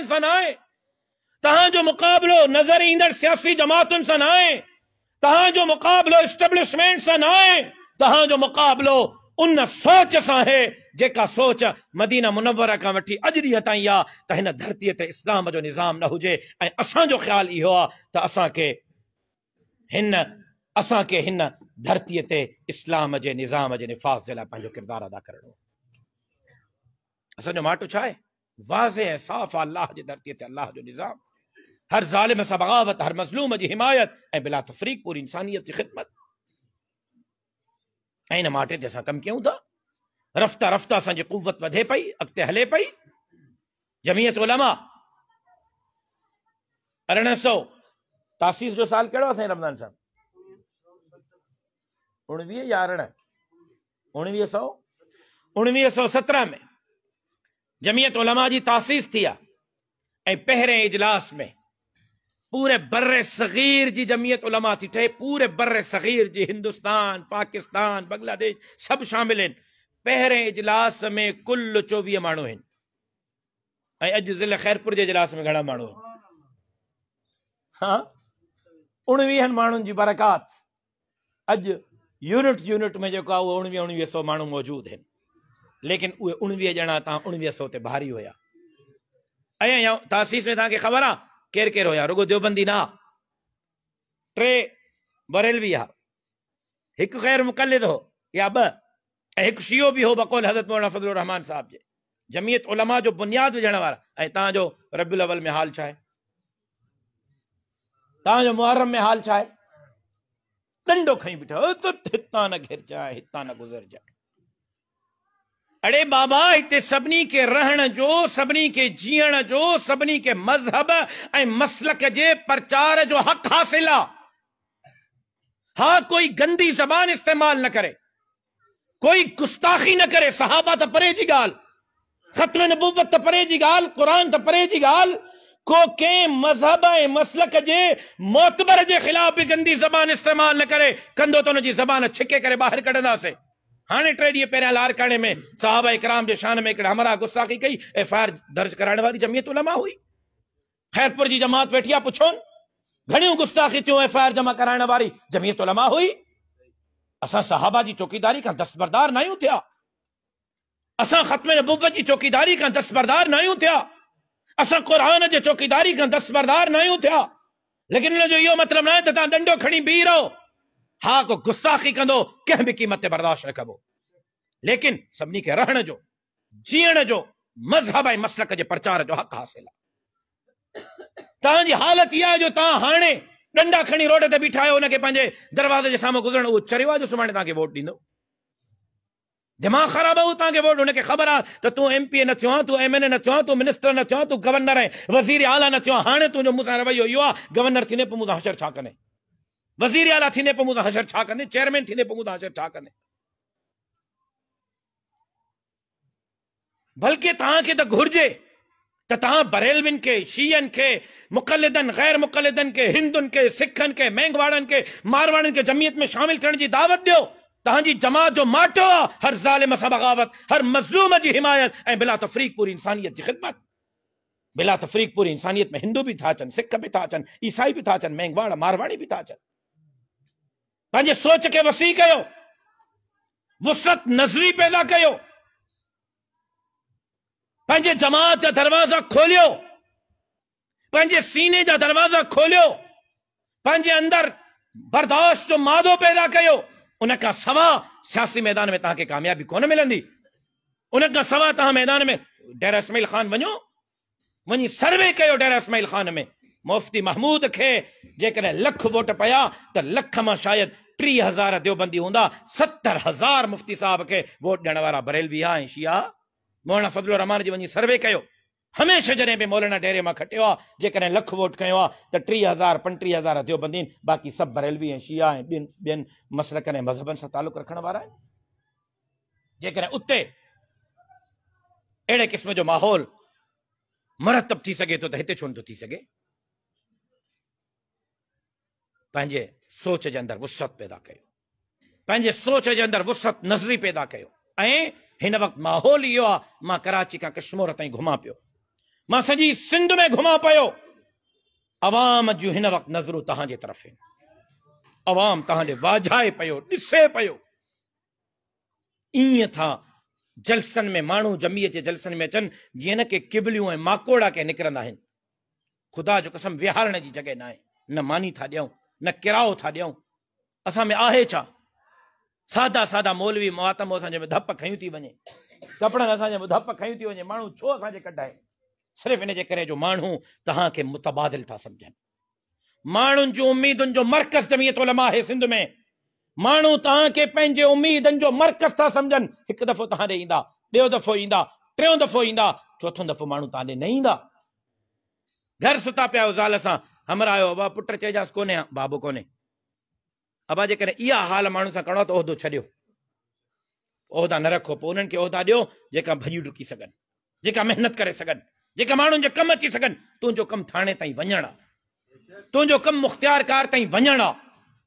तहजीब सनाए तहां जो मुकाबलो नजर ईंदड़ सियासी जमातुनि सां न आहे तव्हांजो मुक़ाबिलो इस्टेब्लिशमेंट सां न आहे तव्हांजो मुक़ाबिलो उन सोच सां आहे जेका सोच मदीना मुनवरा खां वठी अॼु ॾींहं ताईं आहे त हिन इस्लाम जो निज़ाम न हुजे ऐं असांजो ख़्यालु इहो आहे इस्लाम जे निज़ाम जे निफ़ाज़ जे लाइ पंहिंजो अदा करिणो असांजो माटो छा आहे वाज साफ अल्लाह जी धरती थे अल्लाह जो निज़ाम हर ालम सबगावत हर मजलूम जी हिमायत ए बिला तफरीक पूरी इंसानियत की ख़िदमत ऐ इन माटे ते असां कमु कयूं था रफ़्ता रफ़्ता असांजी कुवत वधे पई अगते हले पई जमीयत उलमा अरिड़हं सौ तासीस जो साल कहिड़ो असांजे रमज़ान साहब उणिवीह या अरिड़हं उणिवीह सौ उणिवीह सौ सत्रह में जमीयत उलमा जी तासीस थी पेरे इजलास में पूरे बर्र सगीर जी जमीयत उलमा थी टे पूरे बर्र सगीर जी हिंदुस्तान पाकिस्तान बांग्लादेश सब शामिल आहिनि इजलास में कुल चौवी मानू हैं अज ज़िले ख़ैरपुर के इजलास में घड़ा मानू हाँ उवीह उणिवीहनि माण्हुनि जी यूनिट यूनिट में जो उवी उहो सौ लेकिन उहे उणिवीह ॼणा तव्हां उणिवीह सौ ते भारी हुया ऐं तासीस में तव्हांखे ख़बर आहे केरु केरु हुया रुगो देवबंदी न टे बरेलवी आहे हिकु ग़ैर मुक़लिद हो या ॿ ऐं हिकु शीओ बि हो बकोल हज़रत फज़ल रहमान साहब जे जमियत उलमा जो बुनियाद विझण वारा ऐं तव्हांजो रबियुल अवल में हाल छा आहे तव्हांजो मुहर्रम में हाल छा आहे ॾंडो खईं बीठा हितां न घिरजांइ हितां न गुज़रजांइ अड़े बाबा हिते सभिनी खे रहण जो सभिनी खे जीअण जो सभिनी खे मज़हब ऐं मसलक जे प्रचार जो हक़ हासिल हा कोई गंदी ज़बान इस्तेमाल न करे कोई गुस्ताखी न करे सहाबा त परे की ॻाल्हि ख़त्म नबूबत त परे जी ॻाल्हि क़ुर त परे जी ॻाल्हि को कंहिं मज़हब ऐं मसलक जे मोतबर जे ख़िलाफ़ बि गंदी ज़बान इस्तेमाल न करे कंदो तो हुनजी ज़बान छिके करे ॿाहिरि कढंदासीं हाणे टे ॾींहं पहिरियां लारकाणे में साहब इकराम के शान में हमारा गुस्सा की कई एफ आई आर दर्ज कराने वाली जमीयत उलमा हुई ख़ैरपुर की जमात वेठी पुछो घड़ी घणियूं गुस्ताखी थियूं एफ आई आर जमा कराने वाली जमीयत उलमा हुई असा साहबा की चौकीदारी का दस्तबरदार न थे थिया ख़त्म नबूबत जी चौकीदारी का दस्तबरदार न थे थिया कुरान क़ुर चौकीदारी का दस्तबरदार न थे लेकिन इन जो इहो मतिलबु न आहे त बीह रहो हा को तो गुस्ताखी कंदो कें भी क़ीमत बर्दाश्त न कबो लेकिन सभी के रहने जो जीअण जो मज़हब ए मसलक के प्रचार जो हक़ हासिल आहे तव्हांजी हालत इहा जो तव्हां हाणे डंडा खणी रोड ते बीठा आहियो हुनखे पंहिंजे दरवाज़े के सामने गुज़रणु उहो चरियो जो सुभाणे तव्हांखे वोट ॾींदो दिमाग़ खराब आहे तव्हांखे वोट उनके ख़बर आ तो तू एम पी ए न थियो तू तूं एम एन ए न थियो तू मिनिस्टर न थियो तू गवर्नर है वज़ीर आला न थियो आहे हाणे तुंहिंजो मूंसां रवैयो यो आहे गवर्नर थींदे पोइ मूंसां हशर छा कंदे वजीर आला थी पमुद हशर छा कने चेयरमैन थी पमुद हशर छा कने बल्कि तव्हांखे त तो घुर्जे त तो तव्हां के शीयन के मुक़लिदनि ग़ैर मुक़लिदनि के हिंदुन के सिखन के मेंगवाड़नि के मारवाड़न के जमीयत में शामिल थे जी दावत ॾियो तहजी जमात जो माटो आहे हर ज़ालिम सां बग़ावत हर मज़लूम की हिमायत ए बिला तफ़रीक पूरी इंसानियत की ख़िदमत बिला तफ़रीक पूरी इंसानियत में हिंदू भी था अचन सिख भी था अचन ईसाई भी था अचन मेंगवाड़ मारवाड़ी भी था अचन पंहिंजे सोच खे वसी कयो वुसत नज़री पैदा कयो पंहिंजे जमात जा दरवाज़ा खोलियो पंहिंजे सीने जा दरवाज़ा खोलियो पंहिंजे अंदरि बर्दाश्त जो मादो पैदा कयो उन खां सियासी मैदान में तव्हांखे कामयाबी कोन मिलंदी उनका सवा सवाइ मैदान में डेरा इसमाइल ख़ान वञो वञी सर्वे कयो डेरा इसमाइल ख़ान में मुफ्ती महमूद के जेकॾहिं लख वोट पिया त लख मां शायदि टीह हज़ार देवबंदी होंदा सत्तर हज़ार मुफ्ती साहब के वोट ॾियण बरेलवी आहे ऐं शिया मोहणा फज़लु रहमान जी वञी सर्वे कर हमेशा जॾहिं बि मोलणा डेरे में खटियो आहे जेकॾहिं लख वोट कयो आहे त टीह हज़ार पंटीह हज़ार देवबंदी बाक़ी सब बरेलवी ऐं शिया ऐं ॿियनि ॿियनि मसलकनि ऐं मज़हबनि सां अड़े क़िस्म जो माहौल मरतब थी तो इतने छो नो थी पंहिंजे सोच जे अंदरि वुसत पैदा कयो पंहिंजे सोच जे अंदरि वुसत नज़री पैदा कयो ऐं हिन वक़्तु माहौल इहो आहे मां कराची खां कश्मोर ताईं घुमा पियो मां सॼी सिंध में घुमा पियो अवाम जूं हिन वक़्तु नज़रूं तव्हांजे तरफ़ आहिनि अवाम तव्हांजे वाझाए पियो ॾिसे पियो ईअं था जलसनि में माण्हू जमीअ जे जलसनि में अचनि जीअं न के किबलियूं ऐं माकोड़ा के निकिरंदा आहिनि ख़ुदा जो कसम विहारण जी जॻहि न आहे न मानी था ॾियूं न किराओ था ॾियूं असां में आहे छा सादा सादा मौलवी मातम असांजे में धप खयूं थी वञे कपिड़नि असांजे धप खयूं थी वञे माण्हू छो असांजे कढाए सिर्फ़ु इन जे करे जो था सम्झनि माण्हुनि जूं उमेदुनि जो मर्कज़ जमीयत उलमा आहे सिंध में माण्हू तव्हांखे पंहिंजे उमेदनि जो मर्कज़ था समझन एक दफ़ो तव्हां ॾे ईंदा दफ़ो ईंदा टियों दफ़ो ईंदा चोथों दफ़ो माण्हू ते ॾे न ईंदा घर सुता पिया ज़ाल सां आयो ಒಬ್ಬ पुट ಚೇಜಾಸ್ ಕೋನೆ ಬಾಬು ಕೋನೆ अबा जेकॾहिं इहा हाल माण्हू सां करिणो आहे तो त उहिदो छॾियो न रखो पोइ उन्हनि खे उहिदा ॾियो जेका भॼियूं डुकी सघनि जेका महिनत करे सघनि जेका माण्हुनि जे कमु अची सघनि तुंहिंजो कमु थाणे ताईं वञणु आहे तुंहिंजो कमु मुख़्तियार कार ताईं वञणु आहे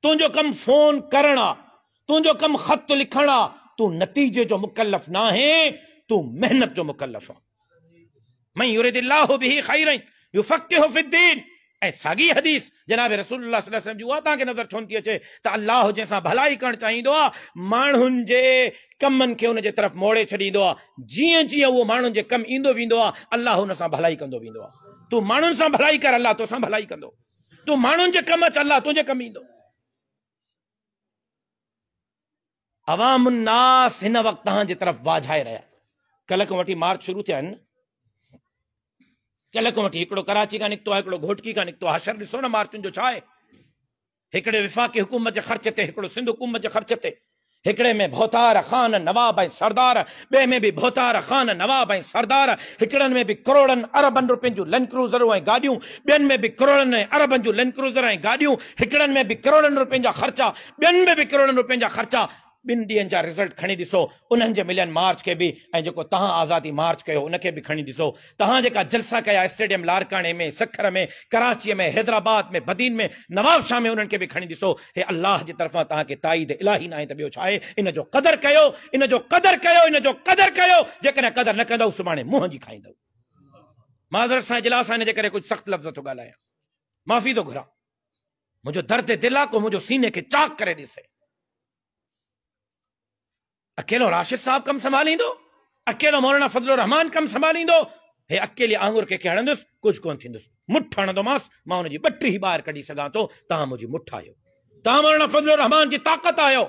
तुंहिंजो कमु फ़ोन करणु आहे तुंहिंजो कमु ख़त लिखणु तू तूं नतीजे जो मुकलफ़ न आहे तूं महिनत जो मुकलफ़ आहे सागी हदीस जनाब रसूल के नज़र छोनती अचे त अल्लाह जंहिंसां भलाई कर चाहिए आहे माण्हुनि जे कमनि खे तरफ़ मोड़े छी जी जी वो उहो माण्हुनि जे कमु ईंदो वेंदो आहे भलाई कह वेंदो आहे तूं माण्हुनि भलाई कर अल्लाह तो भलाई कह तू माण्हुनि जे कम अच अलाह तुंहिंजे कमु ईंदो अवाम उन्नास हिन वक़्तु तरफ़ वाझाए रहा कल खां वठी मार्च शुरू थे कलक वठी कराची का निकितो आहे घोटकी का निकितो आहे हशर ॾिसो मार्च जो छा विफाक हुकूमत के ख़र्च ते हिकिड़ो सिंध हुकूमत जे ख़र्च ते हिकिड़े में भौतार ख़ान नवाब ऐं सरदार ॿिए में भी भोतार ख़ान नवाब ऐं सरदार हिकिड़नि में भी करोड़न अरबन रुपयनि जूं लैंड क्रूज़रूं ऐं गाॾियूं ॿियनि में भी करोड़न अरबन जो जूं लैंड क्रूज़र ऐं गाॾियूं हिकिड़नि में भी करोड़न रुपयनि जा ख़र्चा ॿियनि में भी करोड़नि रुपयनि जा ख़र्चा बिन ॾींहंनि जा रिज़ल्ट खणी ॾिसो उन्हनि जे मार्च के भी जो जेको आज़ादी मार्च कयो उनके भी खड़ी ॾिसो तव्हां जलसा कया स्टेडियम लारकाने में सखर में कराची में हैदराबाद में बदीन में नवाब शाह में उन्हनि खे बि खणी ॾिसो हे अलाह जी तरफ़ां तव्हांखे ताईद इलाही ना आहे इन कदर क़दुरु कयो इन कदर कर कयो इन जो क़दुरु कयो जेकॾहिं न कंदव सुभाणे मुंहं जी खाईंदव माज़र सां इजलास सां हिन जे लफ़्ज़ तो या माफ़ी तो घुरा मुझे दर्द दिल आहे को मुंहिंजो सीने के चाक कर ॾिसे अकेलो राशिद साहब कम संभालींदो अकेलो मौलाना फज़ल रहमान कम संभालींदो हे अकेले आंगुर के हणंदुसि कुझु कोन थींदुसि मुठ हणंदोमांसि मां हुनजी ॿटी ई ॿाहिरि कढी सघां थो तो, तव्हां मुंहिंजी मुठ आहियो तव्हां मौलाना फज़ल रहमान जी ताक़त आहियो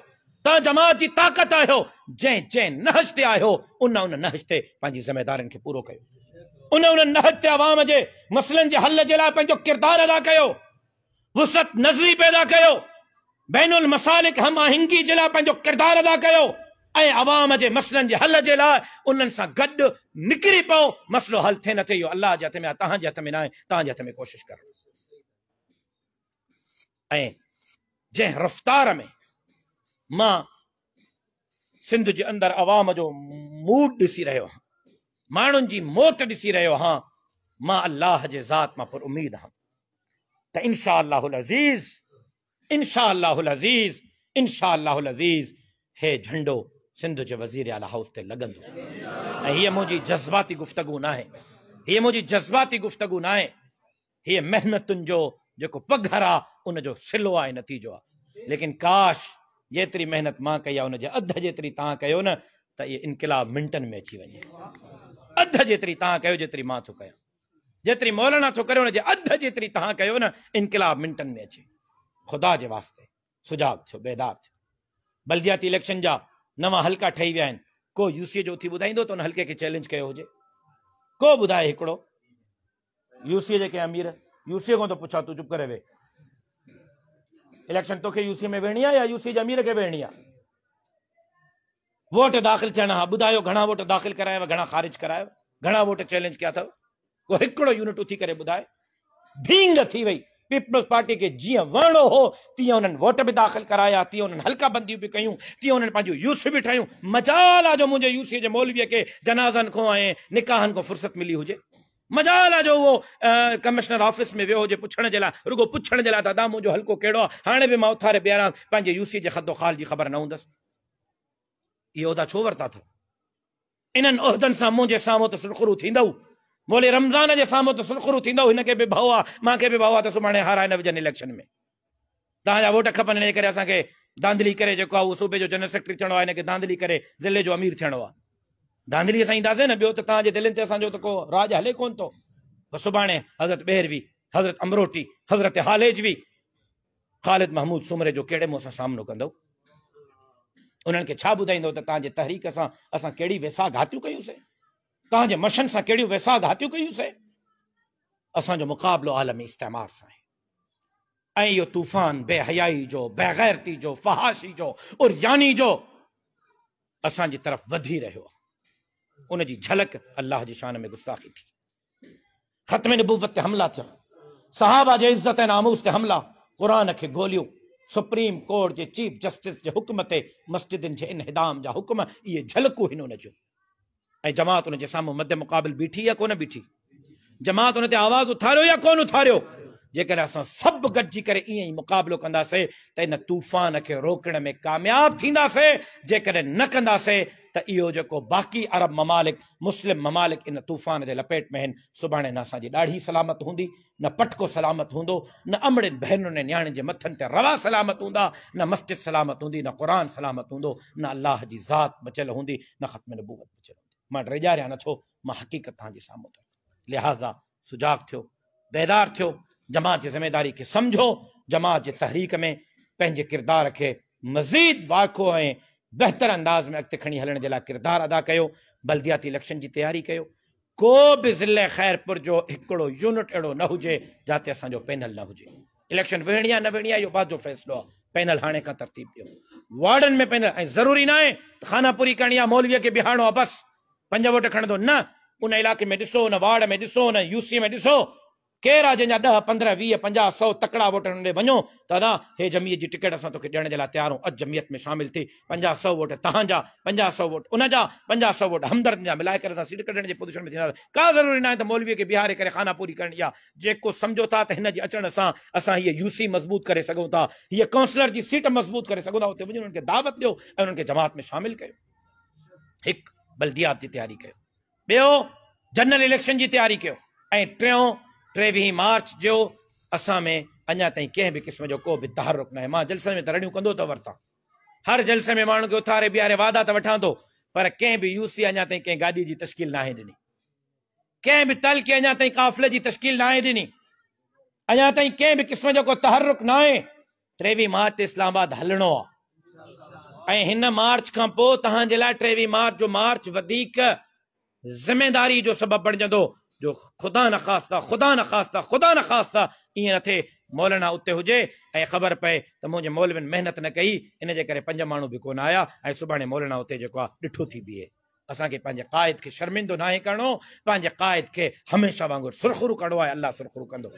तव्हां जमात जी ताक़त आहियो जंहिं जंहिं नहज ते आहियो उन उन नहज ते पंहिंजी ज़िमेदारियुनि खे पूरो कयो उन उन नहज ते आवाम जे मसइलनि जे हल जे लाइ पंहिंजो किरदारु अदा कयो वुसत नज़री पैदा कयो बैन मसालिक हम आहंगी जे लाइ पंहिंजो किरदारु अदा कयो ऐं आवाम जे मसइलनि जे हल जे लाइ उन्हनि सां गॾु निकिरी पओ हल थे न थिए इहो अलाह में आहे हथ में न आहे तव्हांजे हथ में कोशिशि करणु ऐं रफ़्तार में मां सिंध जे अंदरि आवाम जो मूड ॾिसी रहियो आहियां माण्हुनि जी मौत ॾिसी रहियो आहियां मां अलाह जे ज़ात मां पर उमेद आहियां त इनशा अज़ीज़ इनशा अज़ीज़ इनशा अज़ीज़ हे झंडो सिंध के वज़ीर आला हाउस ते लॻंदो ऐं हीअ जज़्बाती गुफ़्तगु न आहे मुझी जज़्बाती गुफ़्तगु न आहे मेहनत महिनतुनि जो पघर आज सिलो आहे नतीजो आहे लेकिन काश जेतिरी महिनत मां कई आहे उनजे अधु जेतिरी तव्हां न त इहो इनकलाब मिंटनि में अची वञे अधु जी तव्हां कयो जेतिरी मां थो कयां मौलाना तो कर हुनजे अधु जेतिरी न इनकलाब मिंटनि में अचे ख़ुदा के वास्ते सुजाग थियो बेदार थियो बल्दियाती इलेक्शन जा नवा हल्का ठही विया को यूसीए जो थी ॿुधाईंदो त हल्के खे चैलेंज कयो हुजे को ॿुधाए हिकिड़ो यूसीए जेके अमीर यूसी खां थो पुछां तूं चुप करे वे इलेक्शन तोखे यूसीए में वेहणी या यूसीए जे अमीर के वेहणी वोट दाख़िल थियणा हा ॿुधायो घणा वोट दाख़िल करायव घणा ख़ारिज करायो घणा वोट चैलेंज कया अथव को हिकिड़ो यूनिट उथी करे ॿुधाए भींग थी वई पीपल्स पार्टी के जी वणणो हो तीअं उन्हें वोट भी दाख़िल कराया तीअं उन्हें हल्का बंदी भी क्यों तीअं उन्हें यूस भी ठाहियूं मजाल आज मुझे मुंहिंजे यूसी जे मौलवीअ खे जनाज़नि खां ऐं निकाहनि खां फुर्सत मिली हुए मजाल आज वो कमिश्नर ऑफिस में वे हुजे पुछण जला रुगो पुछण जला दादा मुझे हल्को कड़ो आहे हाणे बि उथारे बीहारां पंहिंजे यूसी के ख़दो ख़ाल की ख़बर न हूँ ये उहिदा छो वरता अथव इन्हनि उहदन से मुझे साम्हूं तो सुरखुरू थी बोले रमज़ान के सामू तो सुरखुरू थींदो हिनखे बि भाऊ आहे मूंखे बि भाऊ आहे त न विझनि इलेक्शन में तव्हांजा वोट खपनि हिन जे करे असांखे सूबे जो जनरल सेक्रेटरी थियणो आहे हिनखे धांधली करे ज़िले जो अमीर थियणो आहे धांधलीअ सां ईंदासीं न तो दिल तव्हांजे दिलनि ते को राज हले को थो पर हज़रत बहिरवी हज़रत अमरोटी हज़रत हालेजवी ख़ालिद महमूद सुमरे जो कड़े मुँह से सामनो कंदो उन्हनि खे छा तहरीक सां असां कहिड़ी वेसा घातियूं कयूंसीं तव्हांजे मशनि सां कहिड़ियूं वेसाधातियूं कयूंसीं असांजो मुक़ाबिलो आलमी इस्तेमार सां आहे ऐं तूफ़ान बेहयाई जो बेगैरती जो फहाशी जो और यानी जो असांजी तरफ़ वधी रहियो उन झलक अल्लाह जी शान में गुस्ताखी थी ख़त्म नबूबत ते हमला थिया साहबा जे इज़त नामूस ते हमला क़ुर खे ॻोल्हियूं सुप्रीम कोर्ट के चीफ जस्टिस के हुक्म ते मस्जिदनि जे इनहिदाम जा हुकम इहे झलकूं हिन हुन ऐं जमात हुनजे सामू मद मुक़ाबिल बीठी या को बीठी जमात हुन आवाज़ उथारियो या को उथारो जेकॾहिं असां सभु गॾिजी करे ईअं ई मुक़ाबिलो कंदासीं त इन तूफ़ान खे रोकण में कामयाब थींदासीं जेकॾहिं न कंदासीं त इहो जेको बाक़ी अरब ममालिक मुस्लिम ममालिक इन तूफ़ान जे लपेट में आहिनि सुभाणे न असांजी ॾाढी सलामत हूंदी न पटको सलामत हों न अमड़ियुनि बहिनुनि ऐं नियाणियुनि जे मथनि रवा सलामत हूंदा न मस्जिद सलामत हूंदी न क़ुर सलामत हूंदो न अलाह जी ज़ात बचियल हूंदी न ख़त्म नबूवत बचियल मां ड्रेजा रहिया नथो मां हक़ीक़त तव्हांजे साम्हूं अथव लिहाज़ा सुजाग थियो बेदार थियो जमात जी ज़िमेदारी खे सम्झो जमात जे तहरीक में पंहिंजे किरदार खे मज़ीद वाखो ऐं बहितर अंदाज़ में अॻिते खणी हलण जे लाइ किरदारु अदा कयो बलदियाती इलेक्शन जी तयारी कयो को बि ज़िले ख़ैरपुर जो हिकिड़ो यूनिट अहिड़ो न हुजे जिते असांजो पैनल न हुजे इलेक्शन विहणी आहे न विहणी आहे बाद जो फ़ैसिलो पैनल हाणे खां तरतीब ॾियो वार्डनि में पैनल ज़रूरी न आहे खानापुरी करणी आहे मौलवीअ खे बिहारणो पंज वोट खणंदो न उन इलाइक़े में ॾिसो उन वार्ड में ॾिसो उन सी में ॾिसो केरु आहे जंहिंजा ॾह पंद्रहं वीह पंजाह सौ तकड़ा वोट ॾे वञो दादा हे जमीयत जी टिकट असां तोखे ॾियण जे लाइ तयारु अॼु जमीयत में शामिल थी पंजाह सौ वोट तव्हांजा पंजाह सौ वोट उनजा पंजाह सौ वोट हमदर्द जा मिलाए करे असां सीट कढण जे पोज़ीशन में थींदासीं का ज़रूरी न आहे त मौलवीअ खे बीहारे करे खाना पूरी करणी आहे जेको सम्झो था त हिन जे अचण सां असां हीअ यूसी मज़बूत करे सघूं था हीअ काउंसलर जी सीट मज़बूत करे सघूं था उते वञी उन्हनि खे दावत ॾियो ऐं उन्हनि खे जमात में शामिल कयो हिकु બલદિયાત તૈયારી કયો ॿियो जनरल इलेक्शन की तैयारी कयो ऐं टियों मार्च जो असां में अञा ताईं कंहिं बि क़िस्म को बि तहरुक न आहे मां जलसनि में त रड़ियूं कंदो त हर जलसे में माण्हुनि खे उथारे बीहारे वादा तो वठां तो पर कें भी यूसी अञा ताईं कंहिं गाॾी जी तश्कील न आहे ॾिनी कंहिं तल के अञा ताईं काफ़िले जी तश्कील ना दिनी ॾिनी अञा ताईं कंहिं बि क़िस्म को तहरुक न आहे मार्च इस्लामाबाद हलणो आहे मार्च का पोइ तव्हांजे मार्च जो मार्च जिम्मेदारी जो सबब बणजंदो जो ख़ुदा न ख़ास्ता ख़ुदा न ख़ास्ता ख़ुदा न ख़ास्ता ईअं न थिए मौलाना उते हुजे ख़बर पे तो मुझे मौलविन मेहनत न कई इन पंज मू भी को आया ऐं सुभाणे मौलाना उते जेको थी बीहे असांखे पंहिंजे क़ाइद शर्मिंदो ना करो कायद के हमेशा हमेशह वांगुरु सुरखुरु करिणो आहे अलाह सुरखुरु कंदो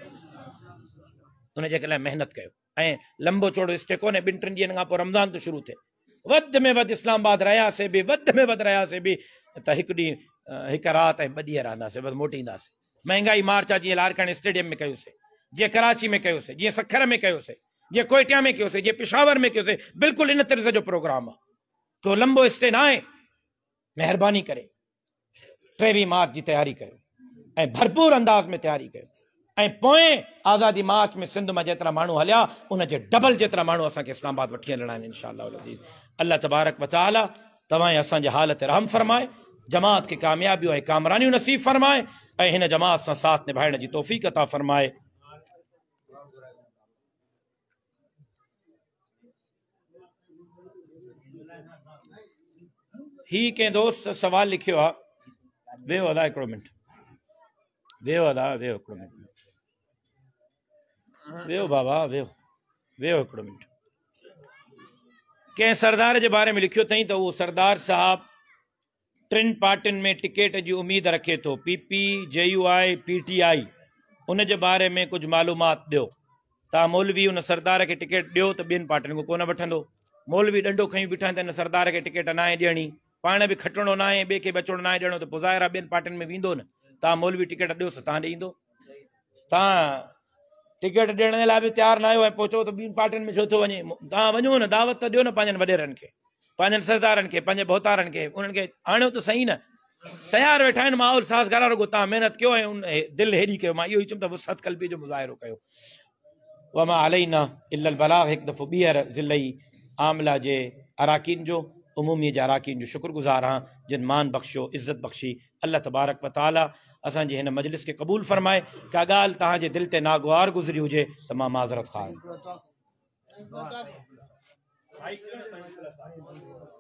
उन जे लाइ लंबो चौड़ो स्टे कोन्हे ॿिनि टिनि ॾींहंनि रमज़ान थो शुरू थे वध में वध इस्लामाबाद रहिया से बि वध में वध रहिया से बि त हिकु ॾींहुं हिकु राति ऐं ॿ ॾींहं रहंदासीं बसि मोटींदासीं महांगाई मार्च आहे जीअं लारकण स्टेडियम में कयोसीं जीअं कराची में कयोसीं जीअं सखर में कयोसीं जीअं कोयटिया में कयोसीं जीअं पिशावर में कयोसीं बिल्कुलु इन तरह जो प्रोग्राम आहे को तो लंबो स्टे न आहे महिरबानी करे टेवीह मार्च जी तैयारी कयो ऐं भरपूर अंदाज़ में तैयारी कयो ऐं पोएं आज़ादी मार्च में सिंध में जेतिरा माण्हू हलिया उन जे डबल जेतिरा माण्हू असांखे इस्लामाबाद वठी हलणा आहिनि इनशा अल्लाह तबारक वताला तव्हां असांजी हालत रहम फरमाए जमात के कामयाबी और कामरानियूं नसीब फ़रमाए इन जमात से साथ निभाने की तोहफ़ी अता फ़रमाए ही कंहिं दोस्त सवाल लिखो वे अदा एक मिनट वे अदा वे मिनट वे बाबा वे वे मिनट કે સરદાર જે બારે મે લખ્યો તઈ તો ઓ સરદાર સાહેબ ટ્રેન પાટન મે ટિકિટ જી ઉમીદ રખે તો પીપી જીયુઆઈ પીટીઆઈ ઉને જે બારે મે કુછ માલુમાત દેઓ તા મૌલવી ઉન સરદાર કે ટિકિટ દેઓ તો બેન પાટન કો કોના વઠંદો મૌલવી ડંડો ખઈ બેઠા હે ને સરદાર કે ટિકિટ નાય દેણી પાણે ભી ખટણો નાય બે કે બચડ નાય દેણો તો પઝાયરા બેન પાટન મે વિંદો ને તા મૌલવી ટિકિટ દેસ તા દેઈ દો તા टिकट ॾियण लाइ बि तयारु न आयो ऐं पहुतो त ॿिनि में छो थो वञे तव्हां न दावत त ॾियो न पंहिंजनि वॾेरनि खे पंहिंजनि सरदारनि खे पंहिंजे भौतारनि खे उन्हनि सही न तयारु वेठा आहिनि माहौल साज़ करार रुगो तव्हां महिनत कयो ऐं उन दिलि हेॾी कयो मां इहो ई चयुमि त वुसत जो मुज़ाहिरो कयो उहा मां अलाई न बलाग हिकु दफ़ो ॿीहर ज़िलई आमला जे अराकीन जो उमूमीअ जे अराकीन जो शुक्रगुज़ार आहियां जिन मान बख्शो इज्जत बख़्शी अलाह तबारक वताला असि मजलिस के क़बूल फ़रमाए क्या गाल तहे दिल से नागुआर गुज़री हुए तो मां माज़रत ख़्वाह